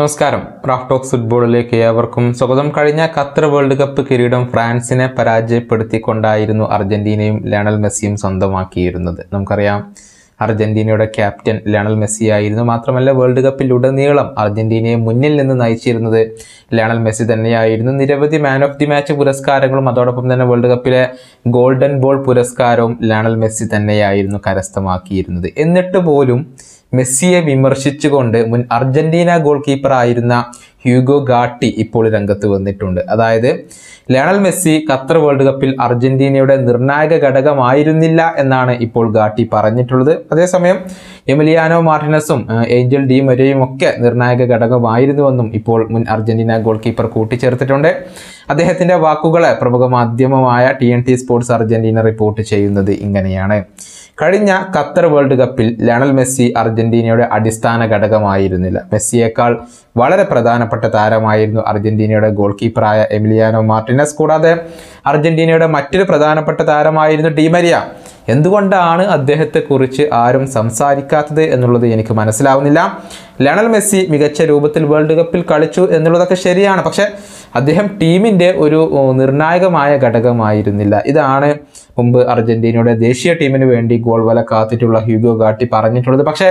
നമസ്കാരം റാഫ്ടോക്സ് ടോക്സ് ഫുട്ബോളിലേക്ക് ഏവർക്കും സ്വാഗതം കഴിഞ്ഞ ഖത്തർ വേൾഡ് കപ്പ് കിരീടം ഫ്രാൻസിനെ പരാജയപ്പെടുത്തിക്കൊണ്ടായിരുന്നു അർജന്റീനയും ലയണൽ മെസ്സിയും സ്വന്തമാക്കിയിരുന്നത് നമുക്കറിയാം അർജന്റീനയുടെ ക്യാപ്റ്റൻ ലയണൽ മെസ്സി ആയിരുന്നു മാത്രമല്ല വേൾഡ് കപ്പിൽ ഉടനീളം അർജന്റീനയെ മുന്നിൽ നിന്ന് നയിച്ചിരുന്നത് ലയണൽ മെസ്സി തന്നെയായിരുന്നു നിരവധി മാൻ ഓഫ് ദി മാച്ച് പുരസ്കാരങ്ങളും അതോടൊപ്പം തന്നെ വേൾഡ് കപ്പിലെ ഗോൾഡൻ ബോൾ പുരസ്കാരവും ലയണൽ മെസ്സി തന്നെയായിരുന്നു കരസ്ഥമാക്കിയിരുന്നത് എന്നിട്ട് പോലും മെസ്സിയെ വിമർശിച്ചുകൊണ്ട് മുൻ അർജന്റീന ഗോൾ ആയിരുന്ന ഹ്യൂഗോ ഗാട്ടി ഇപ്പോൾ രംഗത്ത് വന്നിട്ടുണ്ട് അതായത് ലയണൽ മെസ്സി ഖത്തർ വേൾഡ് കപ്പിൽ അർജന്റീനയുടെ നിർണായക ഘടകമായിരുന്നില്ല എന്നാണ് ഇപ്പോൾ ഗാട്ടി പറഞ്ഞിട്ടുള്ളത് അതേസമയം എമിലിയാനോ മാർട്ടിനസും ഏഞ്ചൽ ഡി മരിയയും ഒക്കെ നിർണായക ഘടകമായിരുന്നുവെന്നും ഇപ്പോൾ മുൻ അർജന്റീന ഗോൾ കീപ്പർ കൂട്ടിച്ചേർത്തിട്ടുണ്ട് അദ്ദേഹത്തിൻ്റെ വാക്കുകളെ പ്രമുഖ മാധ്യമമായ T N T sports Argentina report ചെയ്യുന്നത് ഇങ്ങനെയാണ് കഴിഞ്ഞ ഖത്തർ വേൾഡ് കപ്പിൽ ലയണൽ മെസ്സി അർജന്റീനയുടെ അടിസ്ഥാന ഘടകമായിരുന്നില്ല മെസ്സിയേക്കാൾ വളരെ പ്രധാനപ്പെട്ട താരമായിരുന്നു അർജന്റീനയുടെ ഗോൾ കീപ്പറായ എമിലിയാനോ മാർട്ടിനസ് കൂടാതെ അർജന്റീനയുടെ മറ്റൊരു പ്രധാനപ്പെട്ട താരമായിരുന്നു ഡിമരിയ എന്തുകൊണ്ടാണ് അദ്ദേഹത്തെക്കുറിച്ച് ആരും സംസാരിക്കാത്തത് എന്നുള്ളത് എനിക്ക് മനസ്സിലാവുന്നില്ല ലണൽ മെസ്സി മികച്ച രൂപത്തിൽ വേൾഡ് കപ്പിൽ കളിച്ചു എന്നുള്ളതൊക്കെ ശരിയാണ് പക്ഷേ അദ്ദേഹം ടീമിൻ്റെ ഒരു നിർണായകമായ ഘടകമായിരുന്നില്ല ഇതാണ് മുമ്പ് അർജൻറ്റീനയുടെ ദേശീയ ടീമിന് വേണ്ടി ഗോൾ വല കാത്തിട്ടുള്ള ഹ്യൂഗോ ഗാട്ടി പറഞ്ഞിട്ടുള്ളത് പക്ഷേ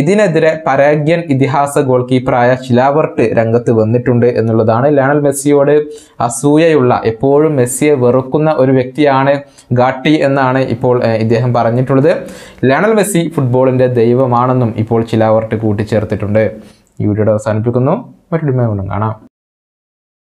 ഇതിനെതിരെ പരാഗ്യൻ ഇതിഹാസ ഗോൾ കീപ്പറായ ഷിലാവർട്ട് രംഗത്ത് വന്നിട്ടുണ്ട് എന്നുള്ളതാണ് ലയണൽ മെസ്സിയോട് അസൂയയുള്ള എപ്പോഴും മെസ്സിയെ വെറുക്കുന്ന ഒരു വ്യക്തിയാണ് ഗാട്ടി എന്നാണ് ഇപ്പോൾ ഇദ്ദേഹം പറഞ്ഞിട്ടുള്ളത് ലയണൽ മെസ്സി ഫുട്ബോളിൻ്റെ ദൈവമാണെന്നും ഇപ്പോൾ ഷിലാവർട്ട് കൂട്ടിച്ചേർത്തിട്ടുണ്ട് ഈ വീഡിയോ അവസാനിപ്പിക്കുന്നു മറ്റൊരു കാണാം